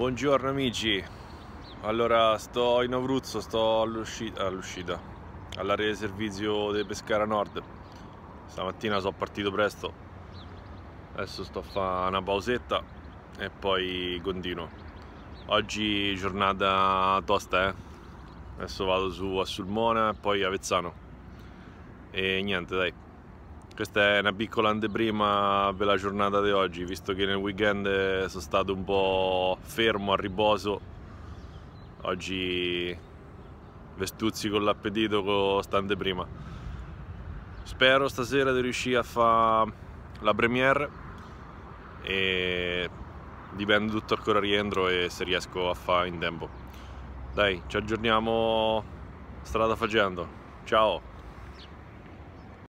Buongiorno amici, allora sto in Abruzzo, sto ah, all'uscita, all'area di servizio di Pescara Nord. Stamattina sono partito presto, adesso sto a fare una pausetta e poi continuo. Oggi giornata tosta, eh? adesso vado su a Sulmona e poi Avezzano. E niente dai. Questa è una piccola anteprima per la giornata di oggi, visto che nel weekend sono stato un po' fermo, a riposo. Oggi vestuzzi con l'appetito con stante prima. Spero stasera di riuscire a fare la premiere e dipende tutto ancora rientro e se riesco a fare in tempo. Dai, ci aggiorniamo strada facendo. Ciao!